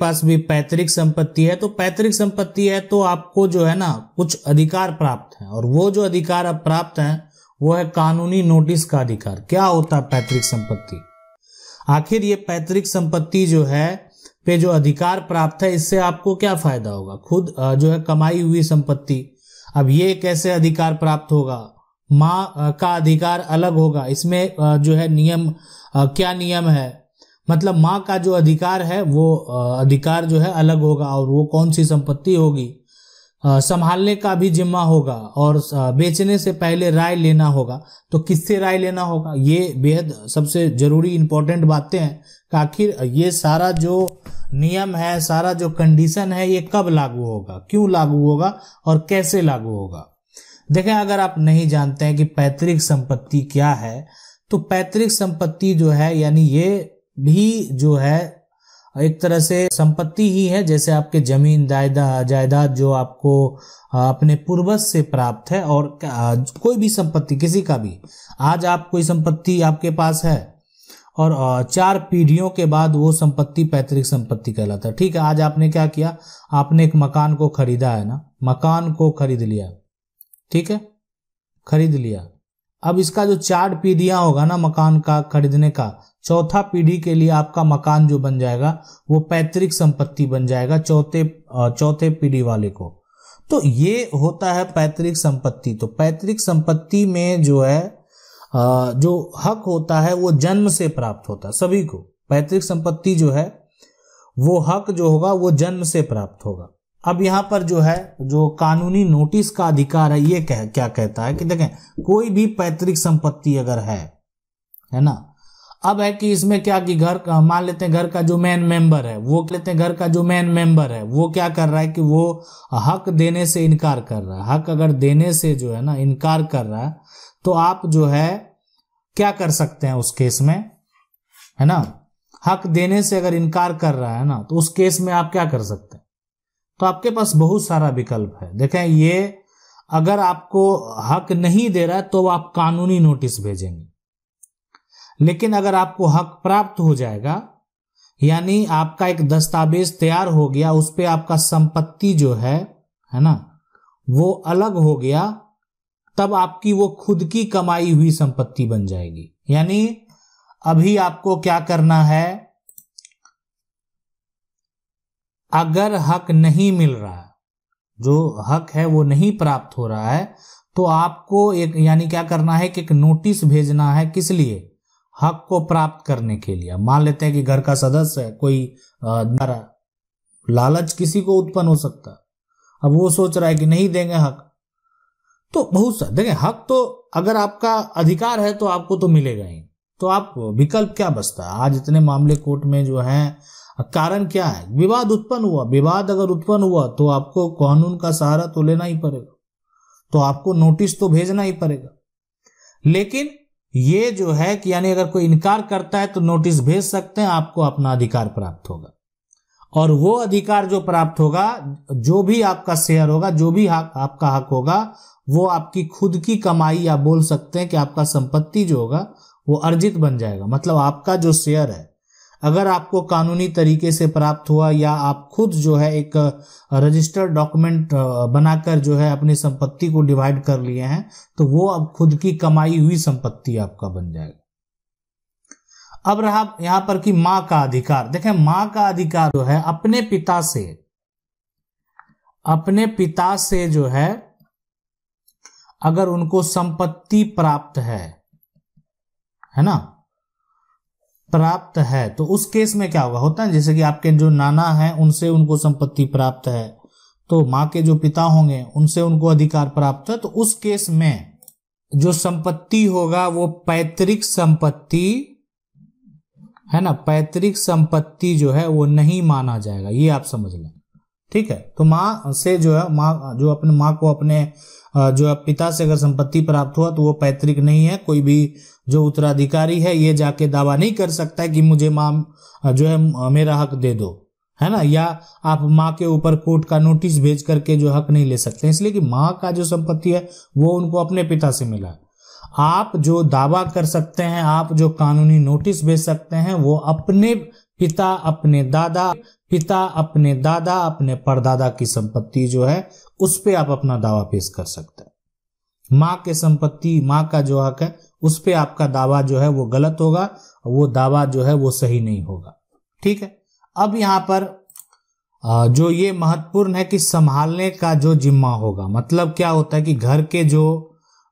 पास भी पैतृक संपत्ति है तो पैतृक संपत्ति है तो आपको जो है ना कुछ अधिकार प्राप्त है और वो जो अधिकार आप प्राप्त हैं वो है कानूनी नोटिस का अधिकार क्या होता है पैतृक संपत्ति आखिर ये पैतृक संपत्ति जो है पे जो अधिकार प्राप्त है इससे आपको क्या फायदा होगा खुद जो है कमाई हुई संपत्ति अब ये कैसे अधिकार प्राप्त होगा माँ का अधिकार अलग होगा इसमें जो है नियम क्या नियम है मतलब माँ का जो अधिकार है वो अधिकार जो है अलग होगा और वो कौन सी संपत्ति होगी संभालने का भी जिम्मा होगा और बेचने से पहले राय लेना होगा तो किससे राय लेना होगा ये बेहद सबसे जरूरी इंपॉर्टेंट बातें हैं कि आखिर ये सारा जो नियम है सारा जो कंडीशन है ये कब लागू होगा क्यों लागू होगा और कैसे लागू होगा देखें अगर आप नहीं जानते हैं कि पैतृक संपत्ति क्या है तो पैतृक संपत्ति जो है यानी ये भी जो है एक तरह से संपत्ति ही है जैसे आपके जमीन जायदाद जायदाद जो आपको अपने पूर्वज से प्राप्त है और कोई भी संपत्ति किसी का भी आज आप कोई संपत्ति आपके पास है और चार पीढ़ियों के बाद वो संपत्ति पैतृक संपत्ति कहलाता है ठीक है आज आपने क्या किया आपने एक मकान को खरीदा है ना मकान को खरीद लिया ठीक है खरीद लिया अब इसका जो चार पीढ़िया होगा ना मकान का खरीदने का चौथा पीढ़ी के लिए आपका मकान जो बन जाएगा वो पैतृक संपत्ति बन जाएगा चौथे चौथे पीढ़ी वाले को तो ये होता है पैतृक संपत्ति तो पैतृक संपत्ति में जो है जो हक होता है वो जन्म से प्राप्त होता है सभी को पैतृक संपत्ति जो है वो हक जो होगा वो जन्म से प्राप्त होगा अब यहां पर जो है जो कानूनी नोटिस का अधिकार है ये कह क्या कहता है कि देखें कोई भी पैतृक संपत्ति अगर है है ना अब है कि इसमें क्या कि घर का मान लेते हैं घर का जो मेन मेंबर है वो लेते हैं घर का जो मेन मेंबर है वो क्या कर रहा है कि वो हक देने से इनकार कर रहा है हक अगर देने से जो है ना इनकार कर रहा है तो आप जो है क्या कर सकते हैं उस केस में है ना हक देने से अगर इनकार कर रहा है ना तो उस केस में आप क्या कर सकते हैं तो आपके पास बहुत सारा विकल्प है देखें ये अगर आपको हक नहीं दे रहा है तो आप कानूनी नोटिस भेजेंगे लेकिन अगर आपको हक प्राप्त हो जाएगा यानी आपका एक दस्तावेज तैयार हो गया उस पर आपका संपत्ति जो है है ना वो अलग हो गया तब आपकी वो खुद की कमाई हुई संपत्ति बन जाएगी यानी अभी आपको क्या करना है अगर हक नहीं मिल रहा जो हक है वो नहीं प्राप्त हो रहा है तो आपको एक यानी क्या करना है कि एक नोटिस भेजना है किस लिए हक को प्राप्त करने के लिए मान लेते हैं कि घर का सदस्य है कोई लालच किसी को उत्पन्न हो सकता अब वो सोच रहा है कि नहीं देंगे हक तो बहुत सा देखें हक तो अगर आपका अधिकार है तो आपको तो मिलेगा ही तो आप विकल्प क्या बचता है आज इतने मामले कोर्ट में जो है कारण क्या है विवाद उत्पन्न हुआ विवाद अगर उत्पन्न हुआ तो आपको कानून का सहारा तो लेना ही पड़ेगा तो आपको नोटिस तो भेजना ही पड़ेगा लेकिन ये जो है कि यानी अगर कोई इनकार करता है तो नोटिस भेज सकते हैं आपको अपना अधिकार प्राप्त होगा और वो अधिकार जो प्राप्त होगा जो भी आपका शेयर होगा जो भी हक आपका हक होगा वो आपकी खुद की कमाई या बोल सकते हैं कि आपका संपत्ति जो होगा वो अर्जित बन जाएगा मतलब आपका जो शेयर है अगर आपको कानूनी तरीके से प्राप्त हुआ या आप खुद जो है एक रजिस्टर्ड डॉक्यूमेंट बनाकर जो है अपनी संपत्ति को डिवाइड कर लिए हैं तो वो अब खुद की कमाई हुई संपत्ति आपका बन जाएगा अब रहा यहां पर कि मां का अधिकार देखें मां का अधिकार जो है अपने पिता से अपने पिता से जो है अगर उनको संपत्ति प्राप्त है है ना प्राप्त है तो उस केस में क्या होगा होता है जैसे कि आपके जो नाना हैं उनसे उनको संपत्ति प्राप्त है तो माँ के जो पिता होंगे उनसे उनको अधिकार प्राप्त है तो उस केस में जो संपत्ति होगा वो पैतृक संपत्ति है ना पैतृक संपत्ति जो है वो नहीं माना जाएगा ये आप समझ लें ठीक है तो माँ से जो है माँ जो अपने माँ को अपने जो है पिता से अगर संपत्ति प्राप्त हुआ तो वो पैतृक नहीं है कोई भी जो उत्तराधिकारी है ये जाके दावा नहीं कर सकता है कि मुझे माँ जो है मेरा हक दे दो है ना या आप माँ के ऊपर कोर्ट का नोटिस भेज करके जो हक नहीं ले सकते इसलिए कि माँ का जो संपत्ति है वो उनको अपने पिता से मिला आप जो दावा कर सकते हैं आप जो कानूनी नोटिस भेज सकते हैं वो अपने पिता अपने दादा पिता अपने दादा अपने परदादा की संपत्ति जो है उस पर आप अपना दावा पेश कर सकते हैं माँ के संपत्ति माँ का जो हक है उस पर आपका दावा जो है वो गलत होगा वो दावा जो है वो सही नहीं होगा ठीक है अब यहाँ पर जो ये महत्वपूर्ण है कि संभालने का जो जिम्मा होगा मतलब क्या होता है कि घर के जो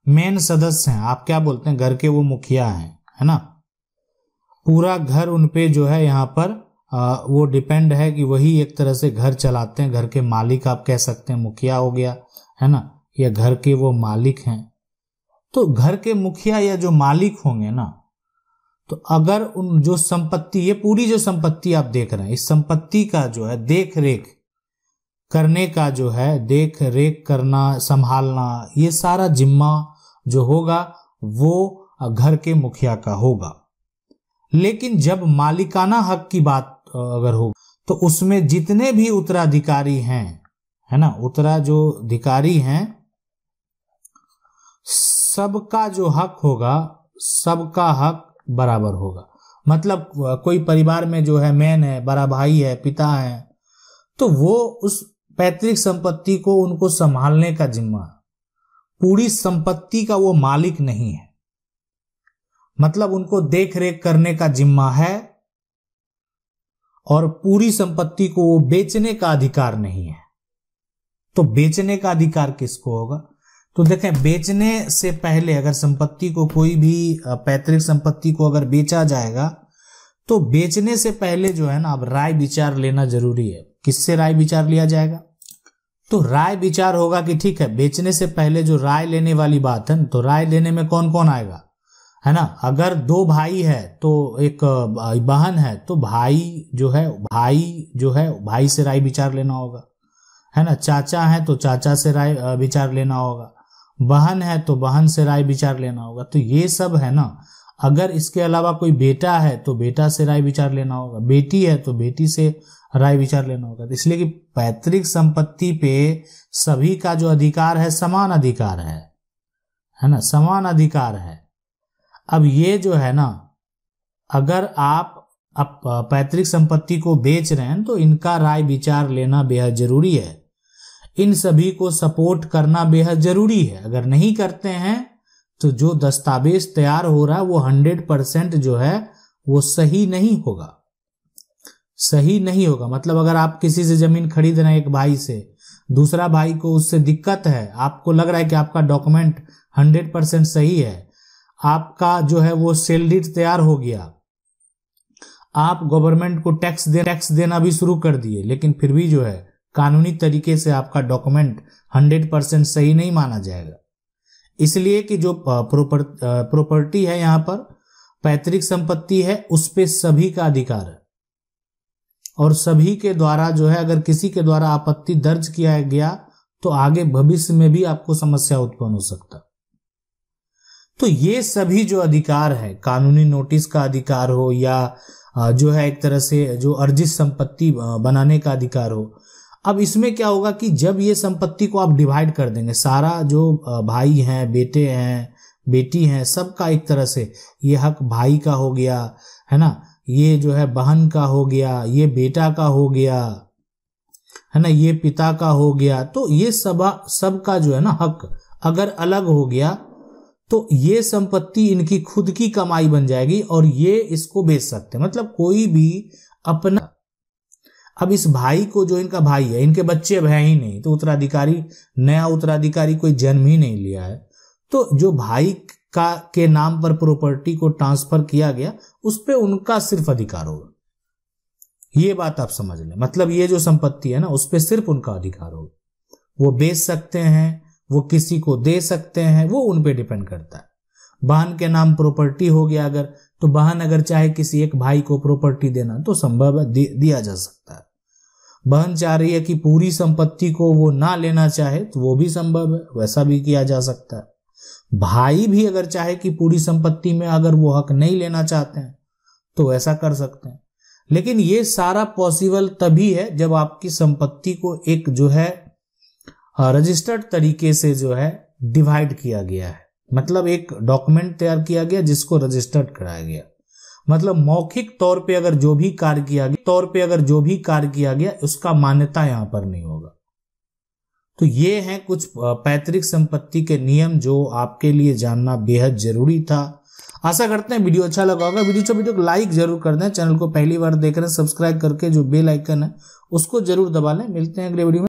मेन सदस्य हैं आप क्या बोलते हैं घर के वो मुखिया हैं है ना पूरा घर उनपे जो है यहां पर आ, वो डिपेंड है कि वही एक तरह से घर चलाते हैं घर के मालिक आप कह सकते हैं मुखिया हो गया है ना या घर के वो मालिक हैं तो घर के मुखिया या जो मालिक होंगे ना तो अगर उन जो संपत्ति ये पूरी जो संपत्ति आप देख रहे हैं इस संपत्ति का जो है देख रेख करने का जो है देख रेख करना संभालना ये सारा जिम्मा जो होगा वो घर के मुखिया का होगा लेकिन जब मालिकाना हक की बात अगर हो तो उसमें जितने भी उत्तराधिकारी हैं है ना उत्तरा जो अधिकारी हैं सबका जो हक होगा सबका हक बराबर होगा मतलब कोई परिवार में जो है मैन है बड़ा भाई है पिता है तो वो उस पैतृक संपत्ति को उनको संभालने का जिम्मा पूरी संपत्ति का वो मालिक नहीं है मतलब उनको देख रेख करने का जिम्मा है और पूरी संपत्ति को वो बेचने का अधिकार नहीं है तो बेचने का अधिकार किसको होगा तो देखें बेचने से पहले अगर संपत्ति को कोई भी पैतृक संपत्ति को अगर बेचा जाएगा तो बेचने से पहले जो है ना अब राय विचार लेना जरूरी है किससे राय विचार लिया जाएगा तो राय विचार होगा कि ठीक है बेचने से पहले जो राय लेने वाली बात है तो राय लेने में कौन कौन आएगा है ना अगर दो भाई है तो एक बहन है तो भाई जो है भाई जो है भाई से राय विचार लेना होगा है ना चाचा है तो चाचा से राय विचार लेना होगा बहन है तो बहन से राय विचार लेना होगा तो ये सब है ना अगर इसके अलावा कोई बेटा है तो बेटा से राय विचार लेना होगा बेटी है तो बेटी से राय विचार लेना होगा तो इसलिए कि पैतृक संपत्ति पे सभी का जो अधिकार है समान अधिकार है है ना समान अधिकार है अब ये जो है ना अगर आप पैतृक संपत्ति को बेच रहे हैं तो इनका राय विचार लेना बेहद जरूरी है इन सभी को सपोर्ट करना बेहद जरूरी है अगर नहीं करते हैं तो जो दस्तावेज तैयार हो रहा है वो हंड्रेड परसेंट जो है वो सही नहीं होगा सही नहीं होगा मतलब अगर आप किसी से जमीन खरीद रहे हैं एक भाई से दूसरा भाई को उससे दिक्कत है आपको लग रहा है कि आपका डॉक्यूमेंट हंड्रेड परसेंट सही है आपका जो है वो सेलरी तैयार हो गया आप गवर्नमेंट को टैक्स दे टैक्स देना भी शुरू कर दिए लेकिन फिर भी जो है कानूनी तरीके से आपका डॉक्यूमेंट हंड्रेड परसेंट सही नहीं माना जाएगा इसलिए कि जो प्रोपर प्रोपर्टी है यहां पर पैतृक संपत्ति है उस पर सभी का अधिकार है और सभी के द्वारा जो है अगर किसी के द्वारा आपत्ति दर्ज किया गया तो आगे भविष्य में भी आपको समस्या उत्पन्न हो सकता तो ये सभी जो अधिकार है कानूनी नोटिस का अधिकार हो या जो है एक तरह से जो अर्जित संपत्ति बनाने का अधिकार हो अब इसमें क्या होगा कि जब ये संपत्ति को आप डिवाइड कर देंगे सारा जो भाई हैं बेटे हैं बेटी हैं सबका एक तरह से ये हक भाई का हो गया है ना ये जो है बहन का हो गया ये बेटा का हो गया है ना ये पिता का हो गया तो ये सब सबका जो है ना हक अगर अलग हो गया तो ये संपत्ति इनकी खुद की कमाई बन जाएगी और ये इसको बेच सकते हैं मतलब कोई भी अपना अब इस भाई को जो इनका भाई है इनके बच्चे अब ही नहीं तो उत्तराधिकारी नया उत्तराधिकारी कोई जन्म ही नहीं लिया है तो जो भाई का के नाम पर प्रॉपर्टी को ट्रांसफर किया गया उस पर उनका सिर्फ अधिकार होगा ये बात आप समझ लें मतलब ये जो संपत्ति है ना उस पर सिर्फ उनका अधिकार होगा वो बेच सकते हैं वो किसी को दे सकते हैं वो उन पे डिपेंड करता है बहन के नाम प्रॉपर्टी हो गया अगर तो बहन अगर चाहे किसी एक भाई को प्रॉपर्टी देना तो संभव है दिया जा सकता है बहन चाह रही है कि पूरी संपत्ति को वो ना लेना चाहे तो वो भी संभव है वैसा भी किया जा सकता है भाई भी अगर चाहे कि पूरी संपत्ति में अगर वो हक नहीं लेना चाहते हैं तो ऐसा कर सकते हैं लेकिन ये सारा पॉसिबल तभी है जब आपकी संपत्ति को एक जो है रजिस्टर्ड हाँ, तरीके से जो है डिवाइड किया गया है मतलब एक डॉक्यूमेंट तैयार किया गया जिसको रजिस्टर्ड कराया गया मतलब मौखिक तौर पे अगर जो भी कार्य किया गया तौर पे अगर जो भी कार्य किया गया उसका मान्यता यहां पर नहीं होगा तो ये हैं कुछ पैतृक संपत्ति के नियम जो आपके लिए जानना बेहद जरूरी था आशा करते हैं वीडियो अच्छा लगा होगा वीडियो अच्छा वीडियो को लाइक जरूर कर दें चैनल को पहली बार देख रहे हैं सब्सक्राइब करके जो बेल आइकन है उसको जरूर दबा लें मिलते हैं अगले वीडियो में